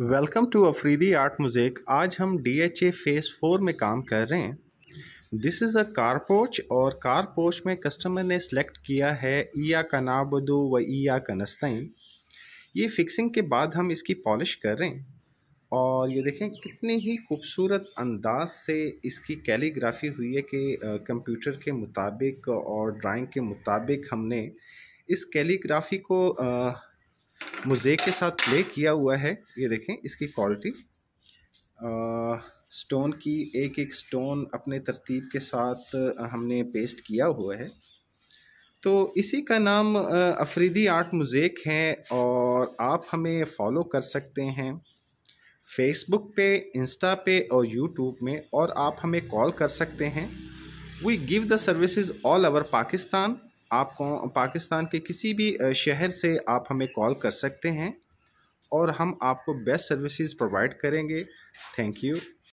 welcome to Afridi art mosaic आज हम D H A phase four में काम कर रहे हैं दिस इज़ अ कारपोच और कारपोच में कस्टमर ने सेलेक्ट किया है ईया का नाबदो व ईया का नस्तई ये फिक्सिंग के बाद हम इसकी पॉलिश कर रहे हैं और ये देखें कितनी ही खूबसूरत अंदाज से इसकी कैलीग्राफी हुई है कि कंप्यूटर के मुताबिक और ड्राइंग के मुताबिक हमने इस कैलीग्राफी को मुजेक के साथ प्ले किया हुआ है ये देखें इसकी क्वालिटी स्टोन की एक एक स्टोन अपने तरतीब के साथ हमने पेस्ट किया हुआ है तो इसी का नाम अफरीदी आर्ट मुजेक है और आप हमें फॉलो कर सकते हैं फेसबुक पे इंस्टा पे और यूट्यूब में और आप हमें कॉल कर सकते हैं we give the services all over Pakistan आप पाकिस्तान के किसी भी शहर से आप हमें कॉल कर सकते हैं और हम आपको बेस्ट सर्विसेज प्रोवाइड करेंगे थैंक यू